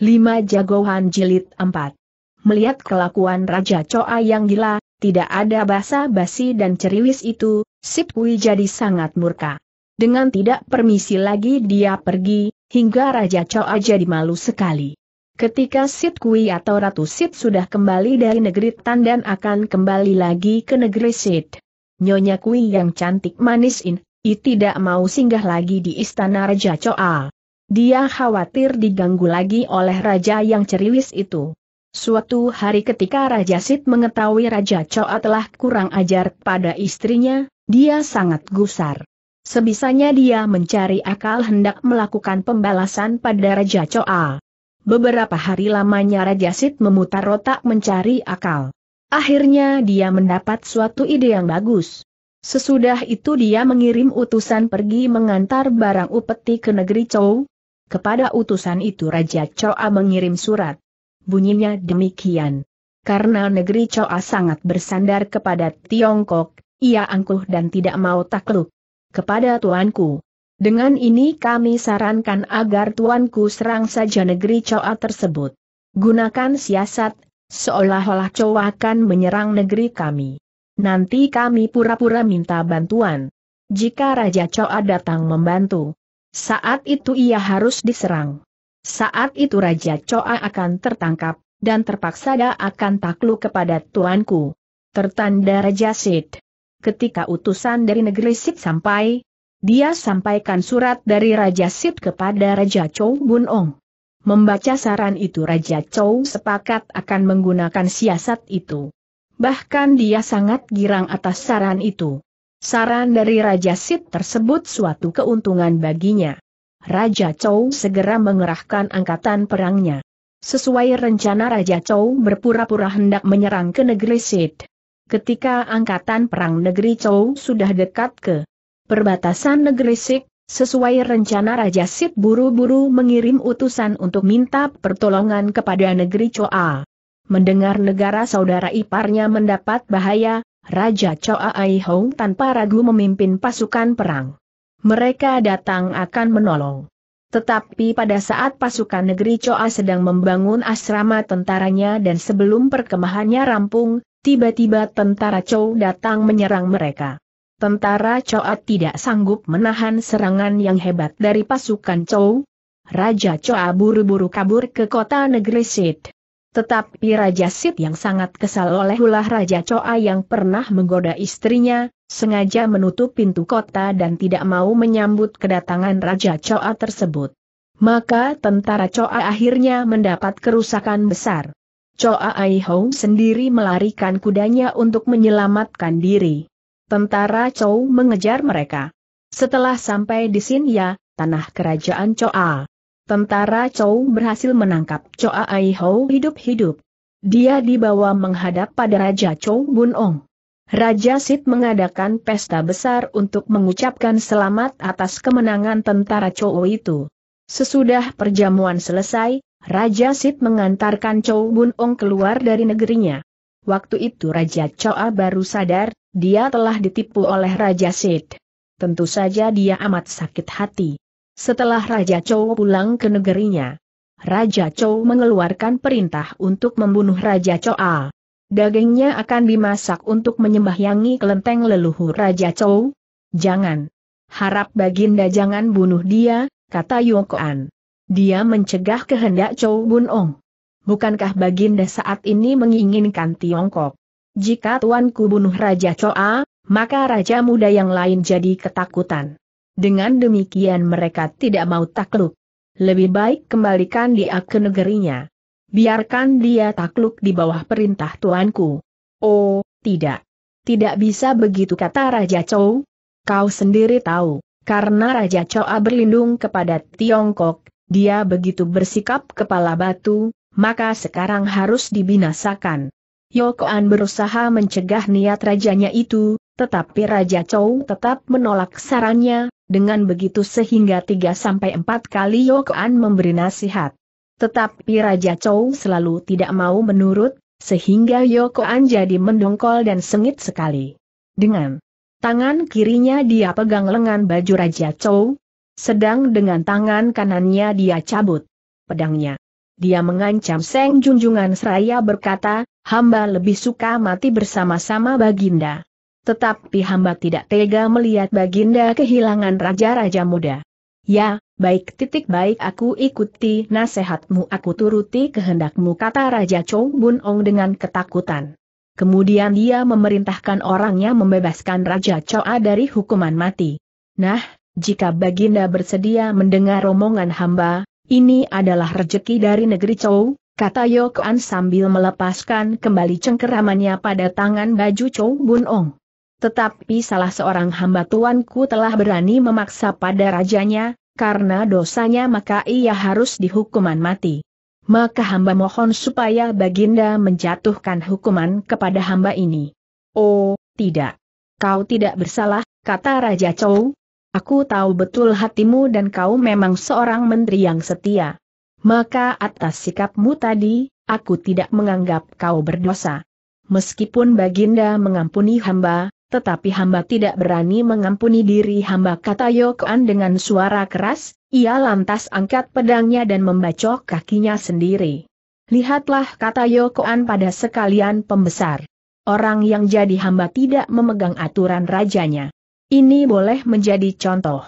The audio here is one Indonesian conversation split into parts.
5 Jagoan Jilid 4 Melihat kelakuan Raja Coa yang gila, tidak ada basa-basi dan ceriwis itu, Sip kui jadi sangat murka. Dengan tidak permisi lagi dia pergi, hingga Raja Coa jadi malu sekali. Ketika sip Kui atau Ratu sip sudah kembali dari negeri Tan dan akan kembali lagi ke negeri sip. Nyonya Kui yang cantik manis ini tidak mau singgah lagi di istana Raja Coa. Dia khawatir diganggu lagi oleh raja yang ceriwis itu. Suatu hari ketika Raja Sid mengetahui Raja Choa telah kurang ajar pada istrinya, dia sangat gusar. Sebisanya dia mencari akal hendak melakukan pembalasan pada Raja Choa. Beberapa hari lamanya Raja Sid memutar otak mencari akal. Akhirnya dia mendapat suatu ide yang bagus. Sesudah itu dia mengirim utusan pergi mengantar barang upeti ke negeri Chou, kepada utusan itu Raja Choa mengirim surat. Bunyinya demikian. Karena negeri Choa sangat bersandar kepada Tiongkok, ia angkuh dan tidak mau takluk. Kepada tuanku. Dengan ini kami sarankan agar tuanku serang saja negeri Choa tersebut. Gunakan siasat, seolah-olah Choa akan menyerang negeri kami. Nanti kami pura-pura minta bantuan. Jika Raja Choa datang membantu, saat itu ia harus diserang. Saat itu Raja Choa akan tertangkap, dan terpaksa dia akan takluk kepada tuanku. Tertanda Raja Sid. Ketika utusan dari negeri Sid sampai, dia sampaikan surat dari Raja Sid kepada Raja Chou Bun Ong. Membaca saran itu Raja Chou sepakat akan menggunakan siasat itu. Bahkan dia sangat girang atas saran itu. Saran dari Raja Sid tersebut suatu keuntungan baginya. Raja Chou segera mengerahkan angkatan perangnya. Sesuai rencana Raja Chou berpura-pura hendak menyerang ke negeri Sid. Ketika angkatan perang negeri Chou sudah dekat ke perbatasan negeri Sid, Sesuai rencana Raja Sid buru-buru mengirim utusan untuk minta pertolongan kepada negeri Choa. Mendengar negara saudara iparnya mendapat bahaya, Raja Choa Ai Hong tanpa ragu memimpin pasukan perang. Mereka datang akan menolong. Tetapi pada saat pasukan negeri Choa sedang membangun asrama tentaranya dan sebelum perkemahannya rampung, tiba-tiba tentara Choa datang menyerang mereka. Tentara Choa tidak sanggup menahan serangan yang hebat dari pasukan Choa. Raja Choa buru-buru kabur ke kota negeri Sid. Tetapi Raja Sid yang sangat kesal oleh ulah Raja Coa yang pernah menggoda istrinya, sengaja menutup pintu kota dan tidak mau menyambut kedatangan Raja Coa tersebut. Maka tentara Coa akhirnya mendapat kerusakan besar. Choa Aihou sendiri melarikan kudanya untuk menyelamatkan diri. Tentara Chou mengejar mereka. Setelah sampai di Sinya, tanah kerajaan Coa. Tentara Chow berhasil menangkap Choa Ai Ho hidup-hidup. Dia dibawa menghadap pada Raja Chow Bun Ong. Raja Sid mengadakan pesta besar untuk mengucapkan selamat atas kemenangan tentara Chow itu. Sesudah perjamuan selesai, Raja Sid mengantarkan Chow Bun Ong keluar dari negerinya. Waktu itu Raja Choa baru sadar, dia telah ditipu oleh Raja Sid. Tentu saja dia amat sakit hati setelah Raja Chou pulang ke negerinya. Raja Chou mengeluarkan perintah untuk membunuh Raja Choa. Dagingnya akan dimasak untuk menyembahyangi kelenteng leluhur Raja Chou. Jangan. Harap Baginda jangan bunuh dia, kata Yokoan. Dia mencegah kehendak Chou Bun Ong. Bukankah Baginda saat ini menginginkan Tiongkok? Jika tuanku bunuh Raja Choa, maka raja muda yang lain jadi ketakutan. Dengan demikian mereka tidak mau takluk. Lebih baik kembalikan dia ke negerinya. Biarkan dia takluk di bawah perintah tuanku. Oh, tidak. Tidak bisa begitu kata Raja Chou. Kau sendiri tahu, karena Raja Choa berlindung kepada Tiongkok, dia begitu bersikap kepala batu, maka sekarang harus dibinasakan. Yokoan berusaha mencegah niat rajanya itu, tetapi Raja Chou tetap menolak sarannya, dengan begitu sehingga 3-4 kali Yokoan memberi nasihat. Tetapi Raja Chou selalu tidak mau menurut, sehingga Yokoan jadi mendongkol dan sengit sekali. Dengan tangan kirinya dia pegang lengan baju Raja Chou, sedang dengan tangan kanannya dia cabut pedangnya. Dia mengancam Seng Junjungan Seraya berkata, hamba lebih suka mati bersama-sama Baginda. Tetapi hamba tidak tega melihat Baginda kehilangan raja-raja muda. Ya, baik titik baik aku ikuti nasihatmu aku turuti kehendakmu kata Raja Chou Bun Ong dengan ketakutan. Kemudian dia memerintahkan orangnya membebaskan Raja Chou A dari hukuman mati. Nah, jika Baginda bersedia mendengar romongan hamba, ini adalah rejeki dari negeri Chou, kata An sambil melepaskan kembali cengkeramannya pada tangan baju Chou Bun Ong. Tetapi salah seorang hamba tuanku telah berani memaksa pada rajanya, karena dosanya maka ia harus dihukuman mati. Maka hamba mohon supaya Baginda menjatuhkan hukuman kepada hamba ini. Oh, tidak. Kau tidak bersalah, kata Raja Chou. Aku tahu betul hatimu dan kau memang seorang menteri yang setia. Maka atas sikapmu tadi, aku tidak menganggap kau berdosa. Meskipun Baginda mengampuni hamba, tetapi hamba tidak berani mengampuni diri hamba kata Yokoan dengan suara keras, ia lantas angkat pedangnya dan membacok kakinya sendiri. Lihatlah kata Yokoan pada sekalian pembesar. Orang yang jadi hamba tidak memegang aturan rajanya. Ini boleh menjadi contoh.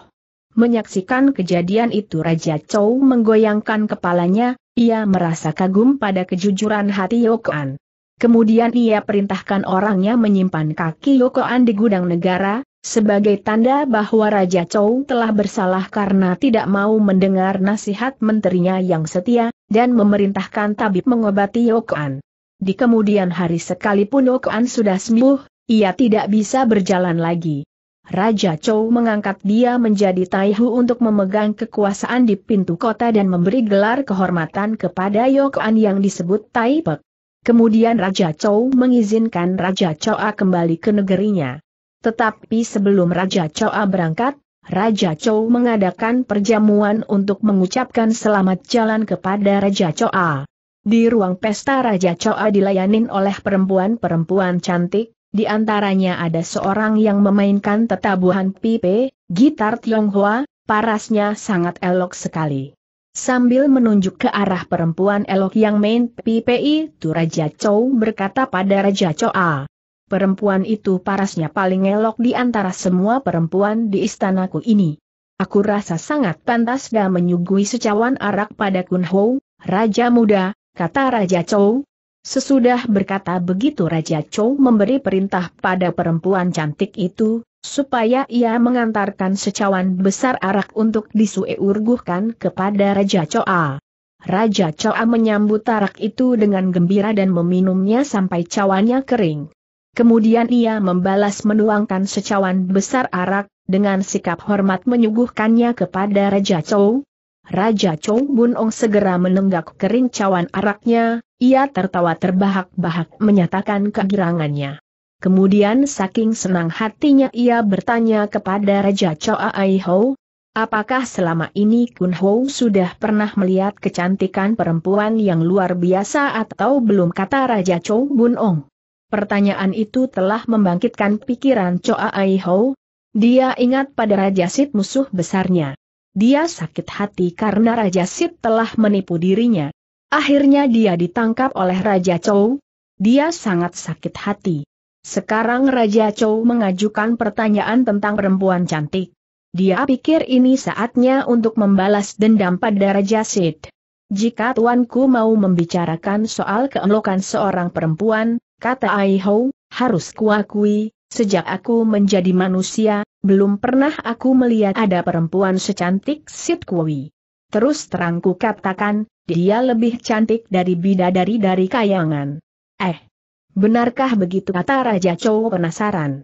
Menyaksikan kejadian itu Raja Chou menggoyangkan kepalanya, ia merasa kagum pada kejujuran hati Yokoan. Kemudian ia perintahkan orangnya menyimpan kaki Yokoan di gudang negara, sebagai tanda bahwa Raja Chou telah bersalah karena tidak mau mendengar nasihat menterinya yang setia, dan memerintahkan tabib mengobati Yokoan. Di kemudian hari sekalipun Yokoan sudah sembuh, ia tidak bisa berjalan lagi. Raja Chou mengangkat dia menjadi taihu untuk memegang kekuasaan di pintu kota dan memberi gelar kehormatan kepada Yokoan yang disebut Taipek. Kemudian Raja Chou mengizinkan Raja Choa kembali ke negerinya. Tetapi sebelum Raja Choa berangkat, Raja Chou mengadakan perjamuan untuk mengucapkan selamat jalan kepada Raja Choa. Di ruang pesta Raja Choa dilayanin oleh perempuan-perempuan cantik, di antaranya ada seorang yang memainkan tetabuhan pipe, gitar Tionghoa, parasnya sangat elok sekali. Sambil menunjuk ke arah perempuan elok yang main PPI, tu Raja Chow berkata pada Raja Choa. Perempuan itu parasnya paling elok di antara semua perempuan di istanaku ini. Aku rasa sangat pantas dan menyuguhi secawan arak pada Kun Ho, Raja Muda, kata Raja Chow. Sesudah berkata begitu Raja Chow memberi perintah pada perempuan cantik itu, supaya ia mengantarkan secawan besar arak untuk disueurguhkan kepada Raja Choa. Raja Choa menyambut arak itu dengan gembira dan meminumnya sampai cawannya kering. Kemudian ia membalas menuangkan secawan besar arak, dengan sikap hormat menyuguhkannya kepada Raja Chou. Raja Chou Bun segera menenggak kering cawan araknya, ia tertawa terbahak-bahak menyatakan kegirangannya. Kemudian saking senang hatinya ia bertanya kepada Raja Choa Ai Ho, apakah selama ini Kun Ho sudah pernah melihat kecantikan perempuan yang luar biasa atau belum kata Raja Chou Bun Ong. Pertanyaan itu telah membangkitkan pikiran Choa Ai Ho. Dia ingat pada Raja Sid musuh besarnya. Dia sakit hati karena Raja Sid telah menipu dirinya. Akhirnya dia ditangkap oleh Raja Chou. Dia sangat sakit hati. Sekarang Raja Chou mengajukan pertanyaan tentang perempuan cantik. Dia pikir ini saatnya untuk membalas dendam pada Raja Sid. Jika tuanku mau membicarakan soal keelokan seorang perempuan, kata Aihou, harus kuakui, sejak aku menjadi manusia, belum pernah aku melihat ada perempuan secantik Sid Kui. Terus terangku katakan, dia lebih cantik dari bidadari dari kayangan. Eh, Benarkah begitu kata Raja Chou penasaran?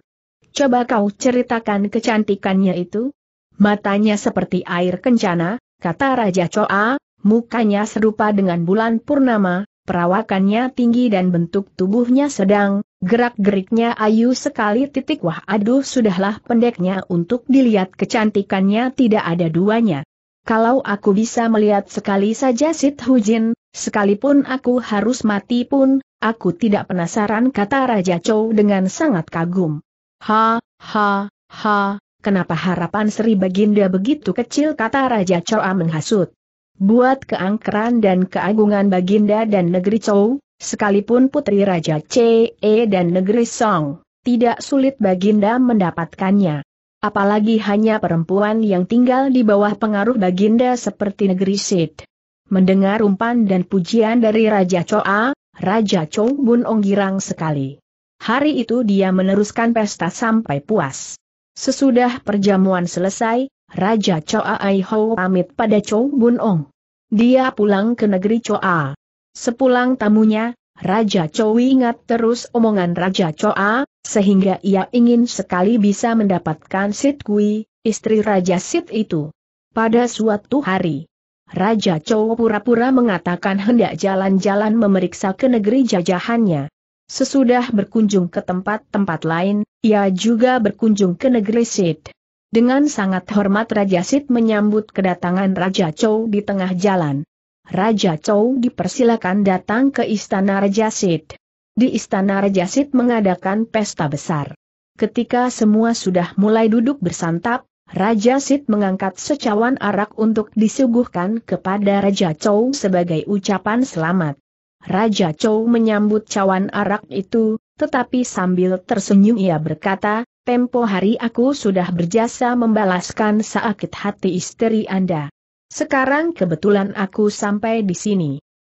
Coba kau ceritakan kecantikannya itu? Matanya seperti air kencana, kata Raja Choa, ah, mukanya serupa dengan bulan purnama, perawakannya tinggi dan bentuk tubuhnya sedang, gerak-geriknya ayu sekali titik wah aduh sudahlah pendeknya untuk dilihat kecantikannya tidak ada duanya. Kalau aku bisa melihat sekali saja Sit Hujin, sekalipun aku harus mati pun, Aku tidak penasaran kata Raja Chow dengan sangat kagum. Ha, ha, ha, kenapa harapan Sri Baginda begitu kecil kata Raja Chow menghasut. Buat keangkeran dan keagungan Baginda dan negeri Chow, sekalipun putri Raja Ce e dan negeri Song, tidak sulit Baginda mendapatkannya. Apalagi hanya perempuan yang tinggal di bawah pengaruh Baginda seperti negeri Sid. Mendengar umpan dan pujian dari Raja Choa, Raja Chou Bun Ong girang sekali. Hari itu dia meneruskan pesta sampai puas. Sesudah perjamuan selesai, Raja Chou Ai Hou pamit pada Chou Bun Ong. Dia pulang ke negeri Chou A. Sepulang tamunya, Raja Chou ingat terus omongan Raja Chou A, sehingga ia ingin sekali bisa mendapatkan Sit Kui, istri Raja Sit itu. Pada suatu hari, Raja Chow pura-pura mengatakan hendak jalan-jalan memeriksa ke negeri jajahannya. Sesudah berkunjung ke tempat-tempat lain, ia juga berkunjung ke negeri Sid. Dengan sangat hormat Raja Sid menyambut kedatangan Raja Chow di tengah jalan. Raja Chow dipersilakan datang ke istana Raja Sid. Di istana Raja Sid mengadakan pesta besar. Ketika semua sudah mulai duduk bersantap, Raja Sid mengangkat secawan arak untuk disuguhkan kepada Raja Chow sebagai ucapan selamat. Raja Chow menyambut cawan arak itu, tetapi sambil tersenyum ia berkata, Tempo hari aku sudah berjasa membalaskan sakit hati istri Anda. Sekarang kebetulan aku sampai di sini.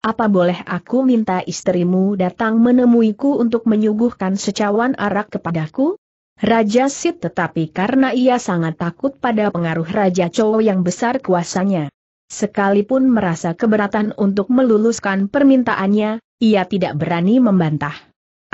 Apa boleh aku minta istrimu datang menemuiku untuk menyuguhkan secawan arak kepadaku? Raja Sid, tetapi karena ia sangat takut pada pengaruh Raja Chou yang besar kuasanya. Sekalipun merasa keberatan untuk meluluskan permintaannya, ia tidak berani membantah.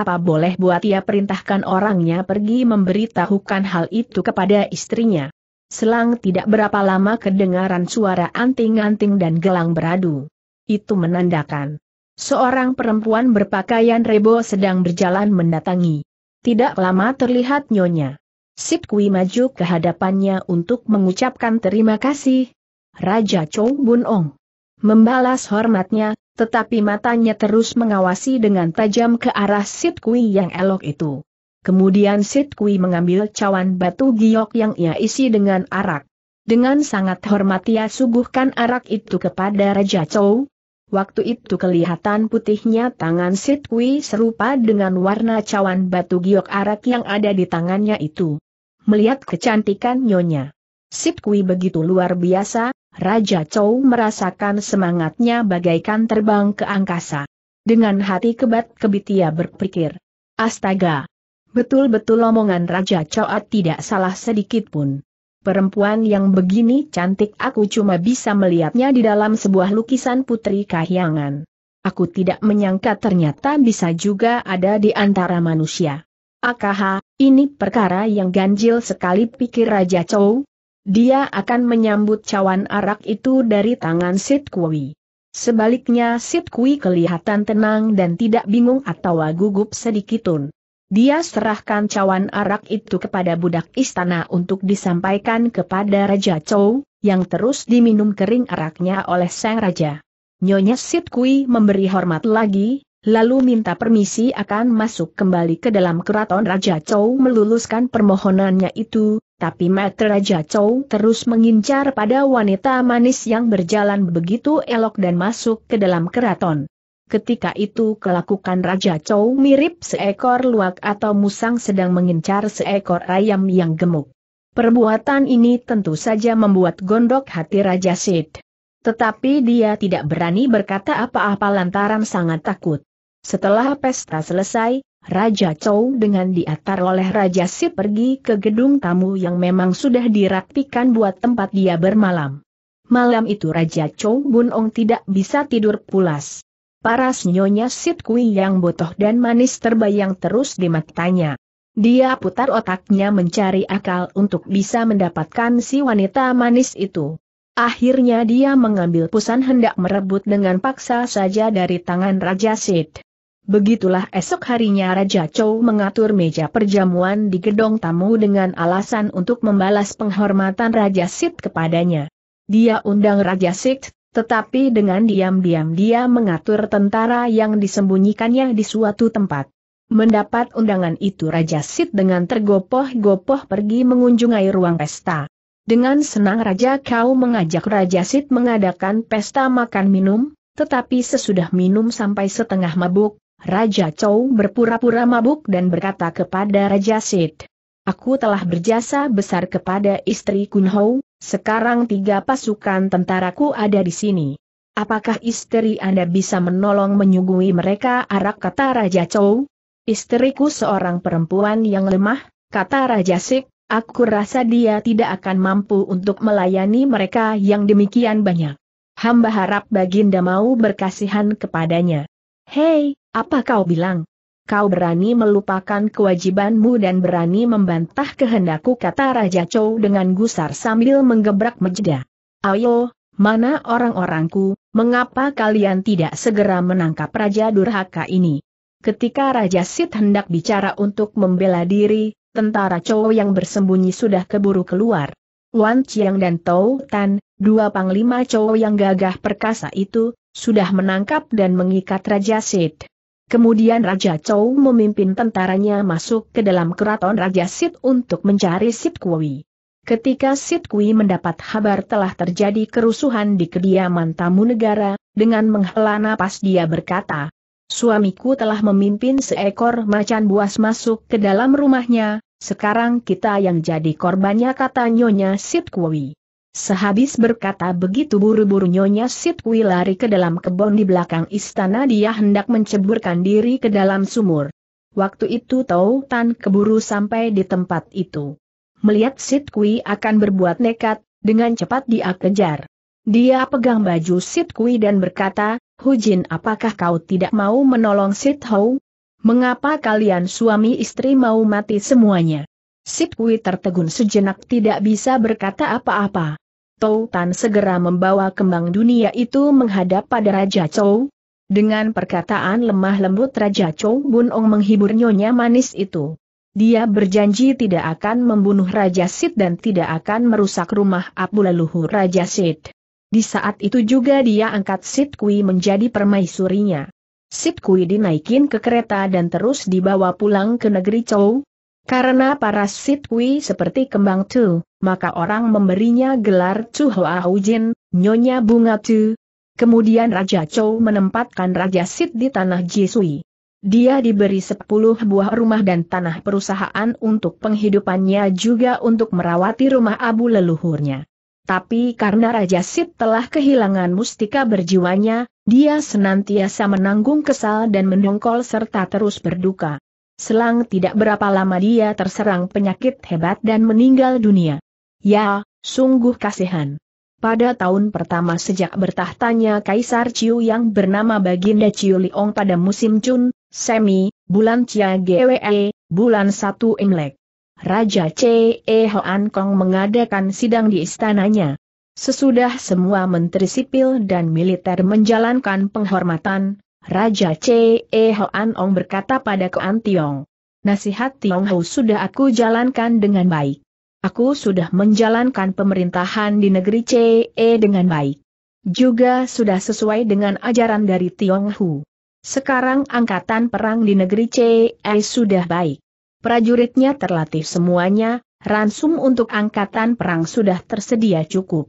Apa boleh buat ia perintahkan orangnya pergi memberitahukan hal itu kepada istrinya. Selang tidak berapa lama kedengaran suara anting-anting dan gelang beradu. Itu menandakan. Seorang perempuan berpakaian rebo sedang berjalan mendatangi. Tidak lama terlihat nyonya. Sip Kui maju ke hadapannya untuk mengucapkan terima kasih. Raja Chou Bun Ong membalas hormatnya, tetapi matanya terus mengawasi dengan tajam ke arah Sit Kui yang elok itu. Kemudian Sit Kui mengambil cawan batu giok yang ia isi dengan arak. Dengan sangat hormat ia suguhkan arak itu kepada Raja Chou, Waktu itu kelihatan putihnya tangan Sitwi serupa dengan warna cawan batu giok arak yang ada di tangannya itu. Melihat kecantikan nyonya. Sitwi begitu luar biasa, Raja Chow merasakan semangatnya bagaikan terbang ke angkasa. Dengan hati kebat kebitia berpikir. Astaga! Betul-betul omongan Raja Chow tidak salah sedikit pun. Perempuan yang begini cantik aku cuma bisa melihatnya di dalam sebuah lukisan putri kahyangan. Aku tidak menyangka ternyata bisa juga ada di antara manusia. Akaha, ini perkara yang ganjil sekali pikir Raja Chow. Dia akan menyambut cawan arak itu dari tangan Sid Kui. Sebaliknya Sid Kui kelihatan tenang dan tidak bingung atau gugup sedikitun. Dia serahkan cawan arak itu kepada budak istana untuk disampaikan kepada Raja Chou, yang terus diminum kering araknya oleh sang raja. Nyonya Sit Kui memberi hormat lagi, lalu minta permisi akan masuk kembali ke dalam keraton Raja Chou meluluskan permohonannya itu, tapi mata Raja Chou terus mengincar pada wanita manis yang berjalan begitu elok dan masuk ke dalam keraton. Ketika itu kelakukan Raja Chow mirip seekor luak atau musang sedang mengincar seekor ayam yang gemuk. Perbuatan ini tentu saja membuat gondok hati Raja Sid. Tetapi dia tidak berani berkata apa-apa lantaran sangat takut. Setelah pesta selesai, Raja Chow dengan diantar oleh Raja sid pergi ke gedung tamu yang memang sudah dirapikan buat tempat dia bermalam. Malam itu Raja Chow Bun tidak bisa tidur pulas. Paras nyonya Sit Kui yang botoh dan manis terbayang terus di matanya. Dia putar otaknya mencari akal untuk bisa mendapatkan si wanita manis itu. Akhirnya dia mengambil pusan hendak merebut dengan paksa saja dari tangan Raja Sid. Begitulah esok harinya Raja Chow mengatur meja perjamuan di gedong tamu dengan alasan untuk membalas penghormatan Raja Sid kepadanya. Dia undang Raja Sid tetapi dengan diam-diam dia mengatur tentara yang disembunyikannya di suatu tempat. Mendapat undangan itu Raja Sid dengan tergopoh-gopoh pergi mengunjungi ruang pesta. Dengan senang Raja Kau mengajak Raja Sid mengadakan pesta makan minum, tetapi sesudah minum sampai setengah mabuk, Raja Chow berpura-pura mabuk dan berkata kepada Raja Sid, Aku telah berjasa besar kepada istri Kun Hou, sekarang tiga pasukan tentaraku ada di sini. Apakah istri Anda bisa menolong menyuguhi mereka arak kata Raja Chou? Istriku seorang perempuan yang lemah, kata Raja Sik, aku rasa dia tidak akan mampu untuk melayani mereka yang demikian banyak. Hamba harap Baginda mau berkasihan kepadanya. Hei, apa kau bilang? kau berani melupakan kewajibanmu dan berani membantah kehendakku kata Raja Chou dengan gusar sambil menggebrak mejda. Ayo, mana orang-orangku, mengapa kalian tidak segera menangkap Raja Durhaka ini? Ketika Raja Sid hendak bicara untuk membela diri, tentara Chou yang bersembunyi sudah keburu keluar. Wan Chiang dan Tou Tan, dua panglima Chou yang gagah perkasa itu, sudah menangkap dan mengikat Raja Sid. Kemudian Raja Chou memimpin tentaranya masuk ke dalam keraton Raja Sid untuk mencari Sid Kui. Ketika Sid Kui mendapat kabar telah terjadi kerusuhan di kediaman tamu negara, dengan menghela napas dia berkata, Suamiku telah memimpin seekor macan buas masuk ke dalam rumahnya, sekarang kita yang jadi korbannya kata Nyonya Sid Kui. Sehabis berkata begitu buru-buru Nyonya Sit kui lari ke dalam kebun di belakang istana dia hendak menceburkan diri ke dalam sumur. Waktu itu Tau Tan keburu sampai di tempat itu. Melihat Sit kui akan berbuat nekat, dengan cepat dia kejar. Dia pegang baju Sit kui dan berkata, Hujin apakah kau tidak mau menolong Sit Hou? Mengapa kalian suami istri mau mati semuanya? Sit kui tertegun sejenak tidak bisa berkata apa-apa. Tou Tan segera membawa kembang dunia itu menghadap pada Raja Chou. Dengan perkataan lemah lembut Raja Chou Bun Ong menghibur nyonya manis itu. Dia berjanji tidak akan membunuh Raja Sid dan tidak akan merusak rumah abu leluhur Raja Sid. Di saat itu juga dia angkat Sid Kui menjadi permaisurinya. Sid Kui dinaikin ke kereta dan terus dibawa pulang ke negeri Chou, karena parasit Kui seperti kembang tu, maka orang memberinya gelar Chu Hoa Jin, Nyonya Bunga Tu. Kemudian Raja Chou menempatkan Raja Sit di tanah Jisui. Dia diberi sepuluh buah rumah dan tanah perusahaan untuk penghidupannya juga untuk merawati rumah abu leluhurnya. Tapi karena Raja Sid telah kehilangan mustika berjiwanya, dia senantiasa menanggung kesal dan mendongkol serta terus berduka. Selang tidak berapa lama dia terserang penyakit hebat dan meninggal dunia. Ya, sungguh kasihan. Pada tahun pertama sejak bertahtanya Kaisar Chiu yang bernama Baginda Chiu Liong pada musim Chun, Semi, bulan Chia Gwe, bulan 1 Imlek. Raja C. E. Hoan Kong mengadakan sidang di istananya. Sesudah semua menteri sipil dan militer menjalankan penghormatan, Raja C. E. Hoan Ong berkata pada Koan Tiong. Nasihat Tiong Ho sudah aku jalankan dengan baik. Aku sudah menjalankan pemerintahan di negeri C. E. dengan baik. Juga sudah sesuai dengan ajaran dari Tiong Hu. Sekarang angkatan perang di negeri C. E. sudah baik. Prajuritnya terlatih semuanya, ransum untuk angkatan perang sudah tersedia cukup.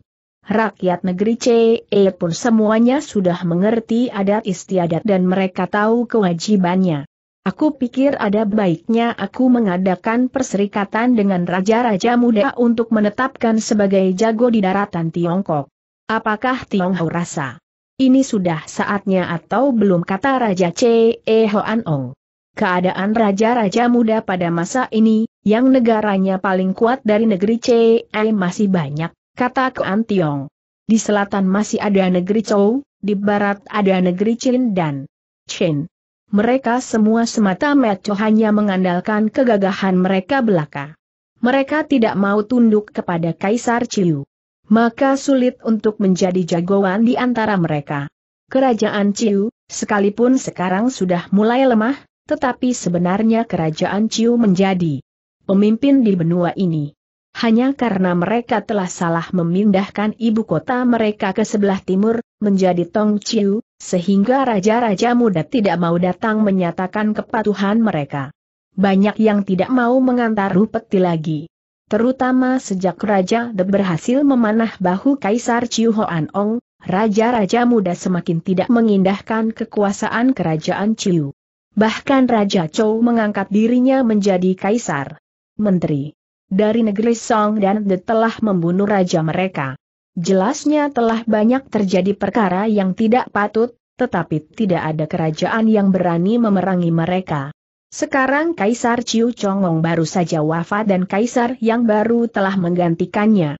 Rakyat negeri CE pun semuanya sudah mengerti adat istiadat dan mereka tahu kewajibannya. Aku pikir ada baiknya aku mengadakan perserikatan dengan raja-raja muda untuk menetapkan sebagai jago di daratan Tiongkok. Apakah Tionghoa rasa? Ini sudah saatnya atau belum kata Raja CE Hoan Ong. Keadaan raja-raja muda pada masa ini, yang negaranya paling kuat dari negeri CE masih banyak. Kata Kuan Tiong. Di selatan masih ada negeri Chou, di barat ada negeri Chin dan Chin. Mereka semua semata-mata hanya mengandalkan kegagahan mereka belaka. Mereka tidak mau tunduk kepada Kaisar Ciu. Maka sulit untuk menjadi jagoan di antara mereka. Kerajaan Ciu, sekalipun sekarang sudah mulai lemah, tetapi sebenarnya kerajaan Ciu menjadi pemimpin di benua ini hanya karena mereka telah salah memindahkan ibu kota mereka ke sebelah timur, menjadi Tong Chiu, sehingga raja-raja muda tidak mau datang menyatakan kepatuhan mereka. Banyak yang tidak mau mengantar Rupeti lagi. Terutama sejak Raja De berhasil memanah bahu Kaisar Chiu Hoan Ong, raja-raja muda semakin tidak mengindahkan kekuasaan kerajaan Chiu. Bahkan Raja Chou mengangkat dirinya menjadi kaisar. Menteri dari negeri Song dan De telah membunuh raja mereka. Jelasnya telah banyak terjadi perkara yang tidak patut, tetapi tidak ada kerajaan yang berani memerangi mereka. Sekarang Kaisar Chiu Chongong baru saja wafat dan Kaisar yang baru telah menggantikannya.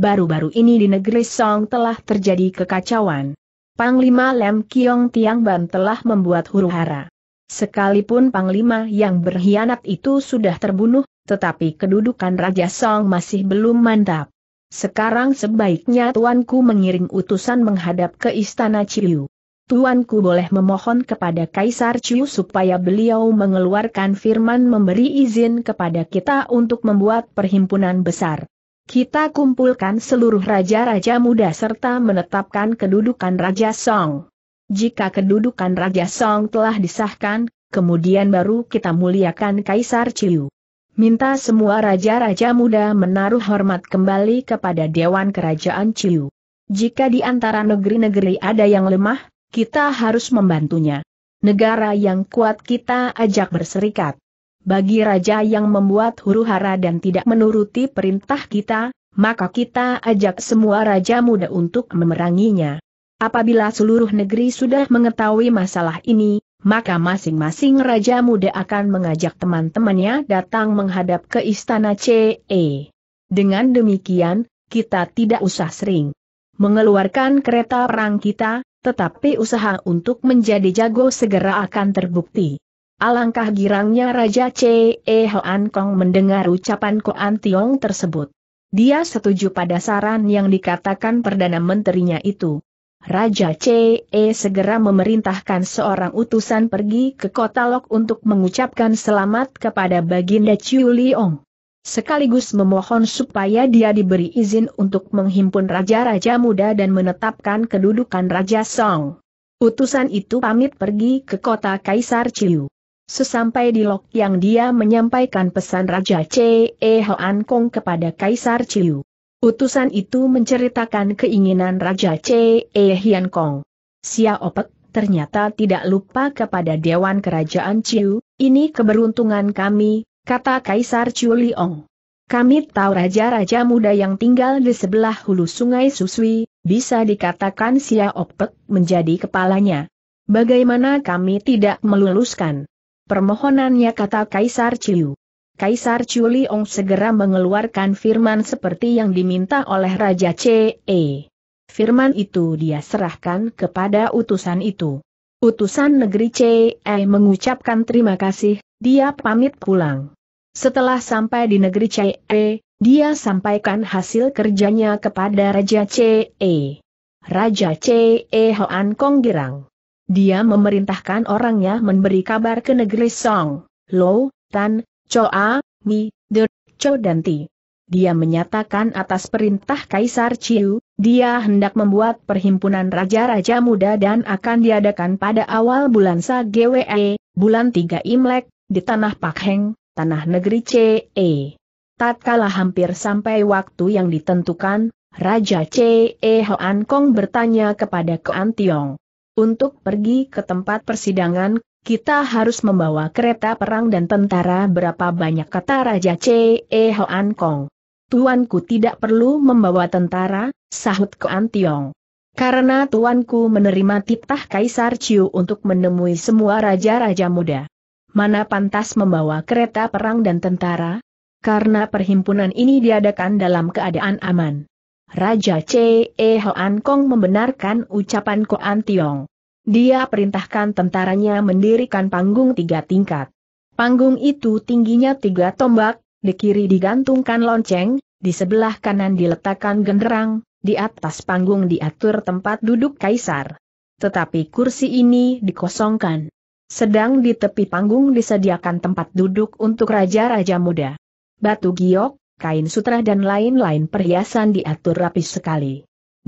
Baru-baru ini di negeri Song telah terjadi kekacauan. Panglima Lem Kiong Tiang Ban telah membuat huru hara. Sekalipun Panglima yang berkhianat itu sudah terbunuh, tetapi kedudukan Raja Song masih belum mantap. Sekarang sebaiknya tuanku mengiring utusan menghadap ke istana Chiu. Tuanku boleh memohon kepada Kaisar Chiu supaya beliau mengeluarkan firman memberi izin kepada kita untuk membuat perhimpunan besar. Kita kumpulkan seluruh raja-raja muda serta menetapkan kedudukan Raja Song. Jika kedudukan Raja Song telah disahkan, kemudian baru kita muliakan Kaisar Chiu minta semua raja-raja muda menaruh hormat kembali kepada Dewan Kerajaan Ciu. Jika di antara negeri-negeri ada yang lemah, kita harus membantunya. Negara yang kuat kita ajak berserikat. Bagi raja yang membuat huru-hara dan tidak menuruti perintah kita, maka kita ajak semua raja muda untuk memeranginya. Apabila seluruh negeri sudah mengetahui masalah ini, maka masing-masing raja muda akan mengajak teman-temannya datang menghadap ke istana CE. Dengan demikian, kita tidak usah sering mengeluarkan kereta perang kita, tetapi usaha untuk menjadi jago segera akan terbukti. Alangkah girangnya Raja CE Hoan Kong mendengar ucapan Koan Tiong tersebut. Dia setuju pada saran yang dikatakan Perdana Menterinya itu. Raja CE segera memerintahkan seorang utusan pergi ke kota Lok untuk mengucapkan selamat kepada Baginda Chiu Liong. Sekaligus memohon supaya dia diberi izin untuk menghimpun raja-raja muda dan menetapkan kedudukan Raja Song. Utusan itu pamit pergi ke kota Kaisar Chiu. Sesampai di Lok yang dia menyampaikan pesan Raja CE Hoan Kong kepada Kaisar Chiu. Utusan itu menceritakan keinginan Raja C. E. Hian Kong. Xia Opek ternyata tidak lupa kepada Dewan Kerajaan Chiu, ini keberuntungan kami, kata Kaisar Chu Liong. Kami tahu raja-raja muda yang tinggal di sebelah hulu sungai Susui, bisa dikatakan Xia Opek menjadi kepalanya. Bagaimana kami tidak meluluskan permohonannya kata Kaisar Chiu. Kaisar Ong segera mengeluarkan firman seperti yang diminta oleh Raja C.E. Firman itu dia serahkan kepada utusan itu. Utusan negeri C.E. mengucapkan terima kasih, dia pamit pulang. Setelah sampai di negeri C.E., dia sampaikan hasil kerjanya kepada Raja C.E. Raja C.E. Hoan Kong Girang. Dia memerintahkan orangnya memberi kabar ke negeri Song, Lo, Tan, Choa, Mi, Der, Cho dan Ti. Dia menyatakan atas perintah Kaisar Chiu, dia hendak membuat perhimpunan raja-raja muda dan akan diadakan pada awal bulan Sagwe, bulan 3 Imlek, di tanah Pakheng, tanah negeri CE. Tatkala hampir sampai waktu yang ditentukan, Raja CE Hoan Kong bertanya kepada Kean Tiong untuk pergi ke tempat persidangan kita harus membawa kereta perang dan tentara berapa banyak kata Raja C. E. Hoan Kong. Tuanku tidak perlu membawa tentara, sahut Koan Tiong. Karena tuanku menerima titah Kaisar Chiu untuk menemui semua raja-raja muda. Mana pantas membawa kereta perang dan tentara? Karena perhimpunan ini diadakan dalam keadaan aman. Raja C. E. Hoan Kong membenarkan ucapan Ko Tiong. Dia perintahkan tentaranya mendirikan panggung tiga tingkat. Panggung itu tingginya tiga tombak, di kiri digantungkan lonceng, di sebelah kanan diletakkan genderang, di atas panggung diatur tempat duduk kaisar. Tetapi kursi ini dikosongkan. Sedang di tepi panggung disediakan tempat duduk untuk raja-raja muda. Batu giok, kain sutra dan lain-lain perhiasan diatur rapi sekali.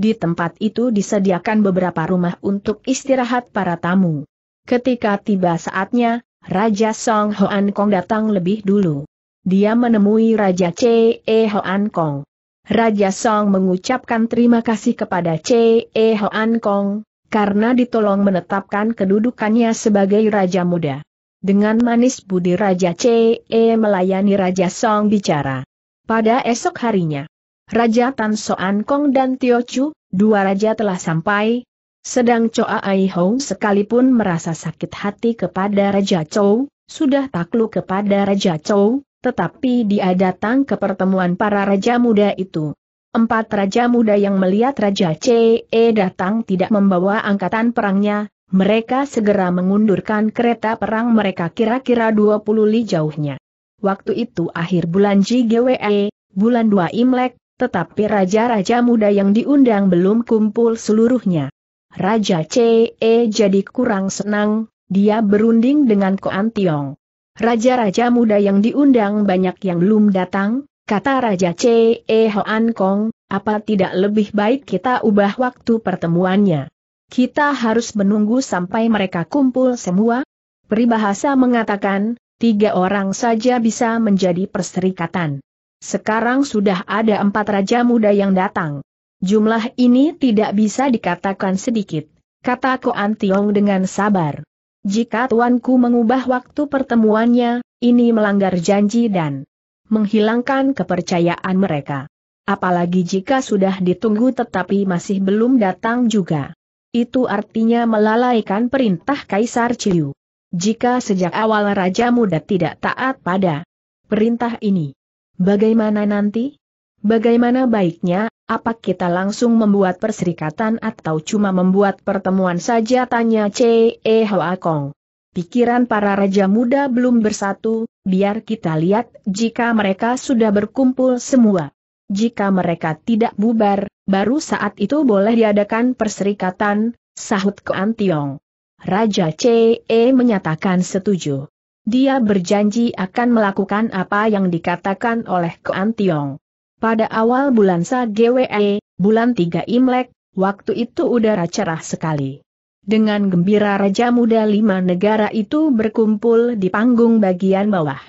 Di tempat itu disediakan beberapa rumah untuk istirahat para tamu. Ketika tiba saatnya, Raja Song Hoan Kong datang lebih dulu. Dia menemui Raja C.E. E Hoan Kong. Raja Song mengucapkan terima kasih kepada C.E. E Hoan Kong, karena ditolong menetapkan kedudukannya sebagai Raja Muda. Dengan manis budi Raja C.E. E melayani Raja Song bicara. Pada esok harinya, Raja Tan Soan Kong dan Tio Chu, dua raja telah sampai, sedang Choa Ai Hong sekalipun merasa sakit hati kepada Raja Chou, sudah takluk kepada Raja Chou, tetapi dia datang ke pertemuan para raja muda itu. Empat raja muda yang melihat Raja E datang tidak membawa angkatan perangnya, mereka segera mengundurkan kereta perang mereka kira-kira 20 li jauhnya. Waktu itu akhir bulan JGWE, bulan 2 Imlek, tetapi raja-raja muda yang diundang belum kumpul seluruhnya. Raja CE jadi kurang senang, dia berunding dengan Koan Tiong. Raja-raja muda yang diundang banyak yang belum datang, kata Raja CE Hoan Kong, apa tidak lebih baik kita ubah waktu pertemuannya? Kita harus menunggu sampai mereka kumpul semua? Peribahasa mengatakan, tiga orang saja bisa menjadi perserikatan. Sekarang sudah ada empat raja muda yang datang. Jumlah ini tidak bisa dikatakan sedikit, kata Koan Tiong dengan sabar. Jika tuanku mengubah waktu pertemuannya, ini melanggar janji dan menghilangkan kepercayaan mereka. Apalagi jika sudah ditunggu tetapi masih belum datang juga. Itu artinya melalaikan perintah Kaisar Ciu. Jika sejak awal Raja Muda tidak taat pada perintah ini, Bagaimana nanti? Bagaimana baiknya, apa kita langsung membuat perserikatan atau cuma membuat pertemuan saja tanya C.E. Hoa Kong. Pikiran para raja muda belum bersatu, biar kita lihat jika mereka sudah berkumpul semua. Jika mereka tidak bubar, baru saat itu boleh diadakan perserikatan, sahut Ke Antiong. Raja C.E. menyatakan setuju. Dia berjanji akan melakukan apa yang dikatakan oleh Koan Tiong. Pada awal bulan Sa GWE, bulan 3 Imlek, waktu itu udara cerah sekali. Dengan gembira Raja Muda lima negara itu berkumpul di panggung bagian bawah.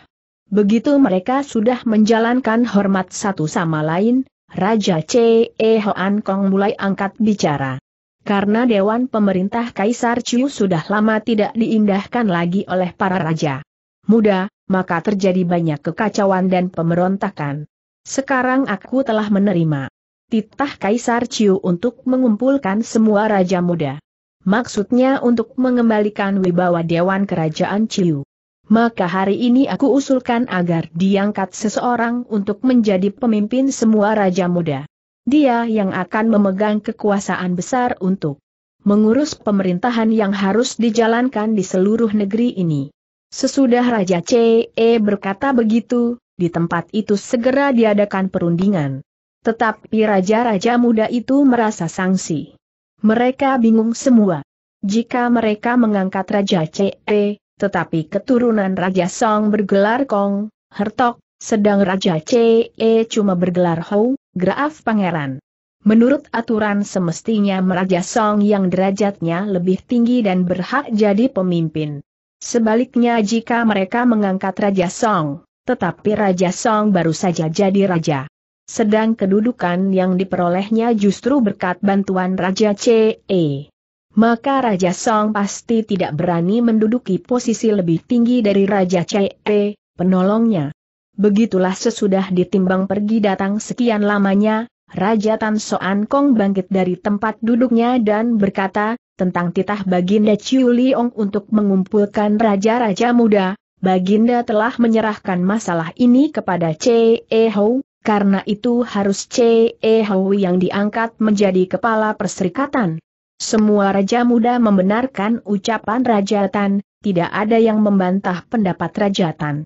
Begitu mereka sudah menjalankan hormat satu sama lain, Raja C.E. Hoan Kong mulai angkat bicara karena Dewan Pemerintah Kaisar Ciu sudah lama tidak diindahkan lagi oleh para raja muda, maka terjadi banyak kekacauan dan pemberontakan. Sekarang aku telah menerima titah Kaisar Ciu untuk mengumpulkan semua raja muda. Maksudnya untuk mengembalikan wibawa Dewan Kerajaan Ciu. Maka hari ini aku usulkan agar diangkat seseorang untuk menjadi pemimpin semua raja muda dia yang akan memegang kekuasaan besar untuk mengurus pemerintahan yang harus dijalankan di seluruh negeri ini. Sesudah Raja CE berkata begitu, di tempat itu segera diadakan perundingan. Tetapi raja-raja muda itu merasa sangsi. Mereka bingung semua. Jika mereka mengangkat Raja CE, tetapi keturunan Raja Song bergelar Kong, Hertok, sedang Raja CE cuma bergelar Hou, Graaf Pangeran. Menurut aturan semestinya Meraja Song yang derajatnya lebih tinggi dan berhak jadi pemimpin. Sebaliknya jika mereka mengangkat Raja Song, tetapi Raja Song baru saja jadi raja. Sedang kedudukan yang diperolehnya justru berkat bantuan Raja C.E. Maka Raja Song pasti tidak berani menduduki posisi lebih tinggi dari Raja C.E., penolongnya. Begitulah sesudah ditimbang pergi datang sekian lamanya, Raja Tan Soan Kong bangkit dari tempat duduknya dan berkata, tentang titah Baginda Chiu Liong untuk mengumpulkan raja-raja muda, Baginda telah menyerahkan masalah ini kepada Che E Hou, karena itu harus Che E Hou yang diangkat menjadi kepala perserikatan. Semua raja muda membenarkan ucapan Raja Tan, tidak ada yang membantah pendapat Raja Tan.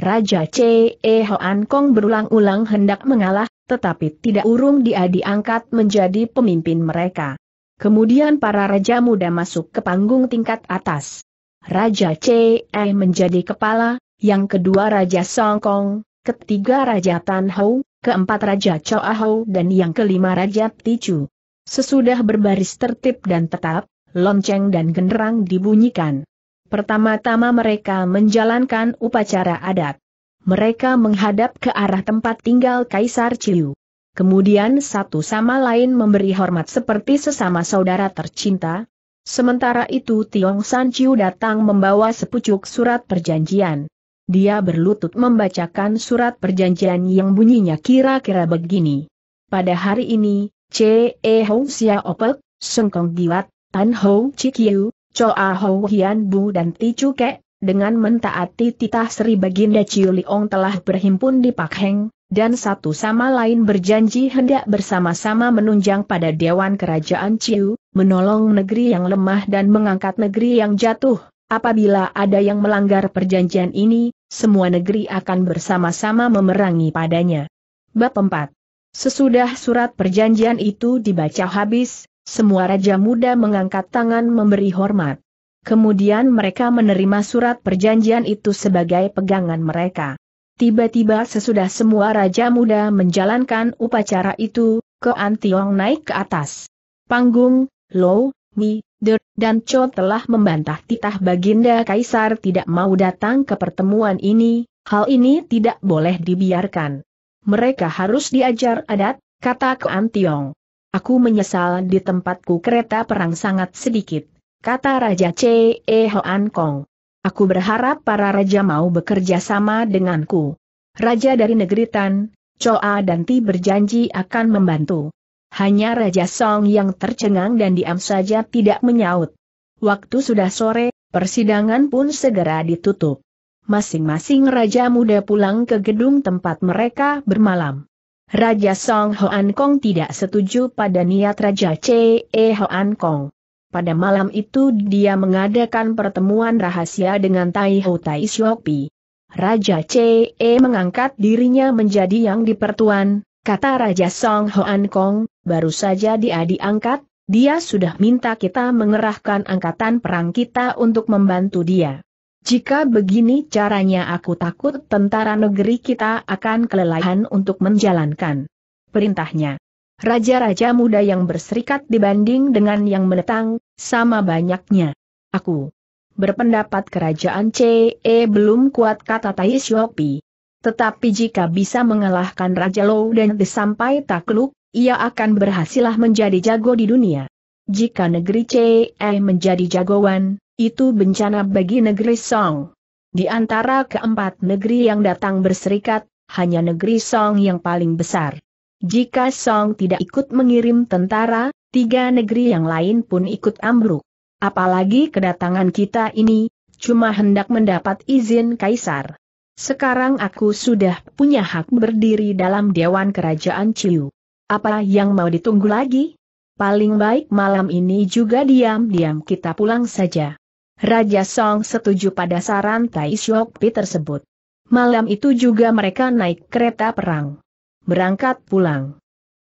Raja C. E. Hoan Kong berulang-ulang hendak mengalah, tetapi tidak urung dia diangkat menjadi pemimpin mereka. Kemudian para raja muda masuk ke panggung tingkat atas. Raja C. E. menjadi kepala, yang kedua Raja Song Kong, ketiga Raja Tan Hou, keempat Raja Choa Hou dan yang kelima Raja Chu. Sesudah berbaris tertib dan tetap, lonceng dan genderang dibunyikan. Pertama-tama mereka menjalankan upacara adat. Mereka menghadap ke arah tempat tinggal Kaisar Ciu. Kemudian satu sama lain memberi hormat seperti sesama saudara tercinta. Sementara itu Tiong San Ciu datang membawa sepucuk surat perjanjian. Dia berlutut membacakan surat perjanjian yang bunyinya kira-kira begini. Pada hari ini, C.E. Hong Sia Opek, Sengkong Giwat, Tan Ho Chikiu, Coa Hou Hian Bu dan Ti Ke dengan mentaati titah Sri Baginda Ciu Liong telah berhimpun di Pak Heng, dan satu sama lain berjanji hendak bersama-sama menunjang pada Dewan Kerajaan Ciu, menolong negeri yang lemah dan mengangkat negeri yang jatuh. Apabila ada yang melanggar perjanjian ini, semua negeri akan bersama-sama memerangi padanya. Bab 4 Sesudah surat perjanjian itu dibaca habis, semua raja muda mengangkat tangan memberi hormat. Kemudian mereka menerima surat perjanjian itu sebagai pegangan mereka. Tiba-tiba sesudah semua raja muda menjalankan upacara itu, ke Antiong naik ke atas. Panggung, Low, Mi, Der, dan Cho telah membantah titah Baginda Kaisar tidak mau datang ke pertemuan ini, hal ini tidak boleh dibiarkan. Mereka harus diajar adat, kata Ke Antiong. Aku menyesal di tempatku kereta perang sangat sedikit, kata Raja C. E. Hoan Kong. Aku berharap para raja mau bekerja sama denganku. Raja dari negeri Tan, Choa dan Ti berjanji akan membantu. Hanya Raja Song yang tercengang dan diam saja tidak menyaut. Waktu sudah sore, persidangan pun segera ditutup. Masing-masing raja muda pulang ke gedung tempat mereka bermalam. Raja Song Hoan Kong tidak setuju pada niat Raja C.E. Hoan Kong. Pada malam itu dia mengadakan pertemuan rahasia dengan Tai Ho Tai Siopi. Raja C.E. mengangkat dirinya menjadi yang dipertuan, kata Raja Song Hoan Kong, baru saja dia diangkat, dia sudah minta kita mengerahkan angkatan perang kita untuk membantu dia. Jika begini caranya aku takut tentara negeri kita akan kelelahan untuk menjalankan perintahnya. Raja-raja muda yang berserikat dibanding dengan yang menetang, sama banyaknya. Aku berpendapat kerajaan CE belum kuat kata Tai Shopi. Tetapi jika bisa mengalahkan Raja Lou dan sampai takluk, ia akan berhasillah menjadi jago di dunia. Jika negeri CE menjadi jagoan, itu bencana bagi negeri Song. Di antara keempat negeri yang datang berserikat, hanya negeri Song yang paling besar. Jika Song tidak ikut mengirim tentara, tiga negeri yang lain pun ikut ambruk. Apalagi kedatangan kita ini, cuma hendak mendapat izin kaisar. Sekarang aku sudah punya hak berdiri dalam Dewan Kerajaan Ciu. Apa yang mau ditunggu lagi? Paling baik malam ini juga diam-diam kita pulang saja. Raja Song setuju pada saran Tai Pi tersebut. Malam itu juga mereka naik kereta perang. Berangkat pulang.